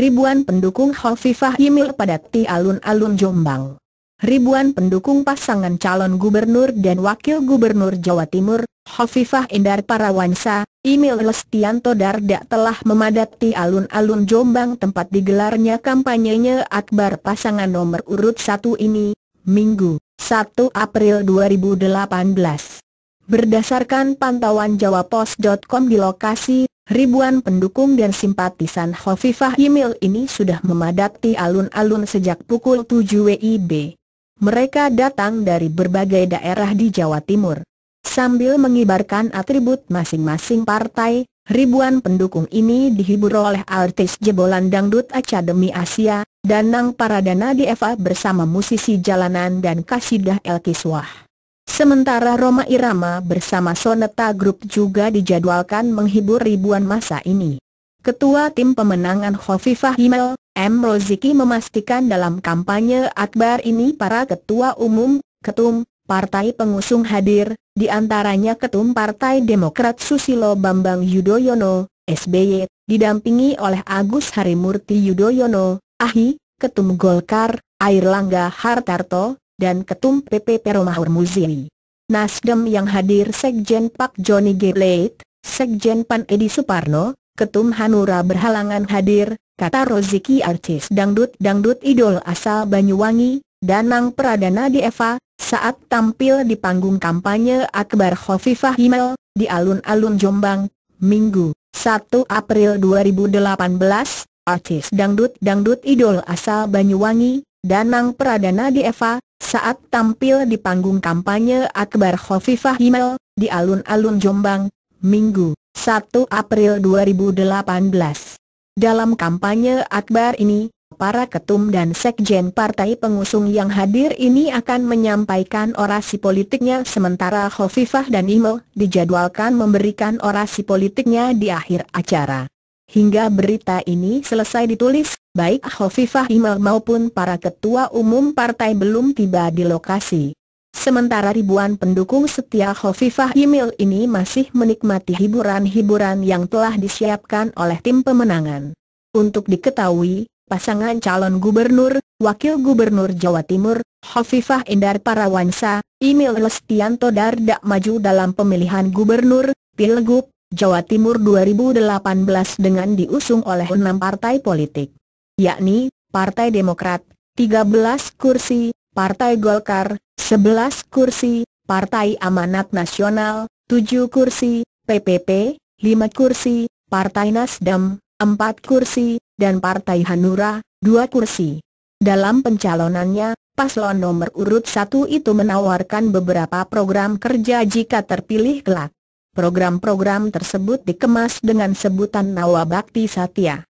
ribuan pendukung Hovifah Imil padati alun-alun Jombang. Ribuan pendukung pasangan calon gubernur dan wakil gubernur Jawa Timur, Hovifah Indar Parawansa, Imil Lestianto Dardak telah memadati alun-alun Jombang tempat digelarnya kampanyenya Akbar pasangan nomor urut satu ini, Minggu, 1 April 2018. Berdasarkan pantauan jawapos.com di lokasi, ribuan pendukung dan simpatisan Hovifah Imil ini sudah memadati alun-alun sejak pukul 7 WIB. Mereka datang dari berbagai daerah di Jawa Timur. Sambil mengibarkan atribut masing-masing partai, ribuan pendukung ini dihibur oleh artis jebolan dangdut Academy Asia, Danang Paradana Dieva bersama musisi jalanan dan kasidah El Sementara Roma Irama bersama Soneta Group juga dijadwalkan menghibur ribuan masa ini. Ketua Tim Pemenangan Hovifah Himel, M. Roziki memastikan dalam kampanye Akbar ini para ketua umum, ketum, partai pengusung hadir, di antaranya ketum Partai Demokrat Susilo Bambang Yudhoyono, SBY, didampingi oleh Agus Harimurti Yudhoyono, AHI, ketum Golkar, Air Langga Hartarto, dan Ketum PP Peromahur Muzini. Nasdem yang hadir Sekjen Pak Joni Gebleit, Sekjen Pan Edi Suparno, Ketum Hanura berhalangan hadir, kata Roziki artis dangdut-dangdut idol asal Banyuwangi, Danang Pradana di Eva, saat tampil di panggung kampanye Akbar Khofifah Himel di alun-alun Jombang, Minggu, 1 April 2018, artis dangdut-dangdut idol asal Banyuwangi, Danang Pradana di Eva, saat tampil di panggung kampanye Akbar Khofifah Himal, di alun-alun Jombang, Minggu, 1 April 2018. Dalam kampanye Akbar ini, para ketum dan sekjen partai pengusung yang hadir ini akan menyampaikan orasi politiknya sementara Khofifah dan Imel dijadwalkan memberikan orasi politiknya di akhir acara. Hingga berita ini selesai ditulis, baik Hovifah Imel maupun para ketua umum partai belum tiba di lokasi. Sementara ribuan pendukung setia Hovifah Imel ini masih menikmati hiburan-hiburan yang telah disiapkan oleh tim pemenangan. Untuk diketahui, pasangan calon gubernur, wakil gubernur Jawa Timur, Hovifah Indar Parawansa, Imel Lestianto Dardak maju dalam pemilihan gubernur, Pilgub, Jawa Timur 2018 dengan diusung oleh enam partai politik yakni Partai Demokrat 13 kursi, Partai Golkar 11 kursi, Partai Amanat Nasional 7 kursi, PPP 5 kursi, Partai Nasdem 4 kursi, dan Partai Hanura 2 kursi. Dalam pencalonannya, paslon nomor urut 1 itu menawarkan beberapa program kerja jika terpilih kelak. Program-program tersebut dikemas dengan sebutan Nawabakti Satya.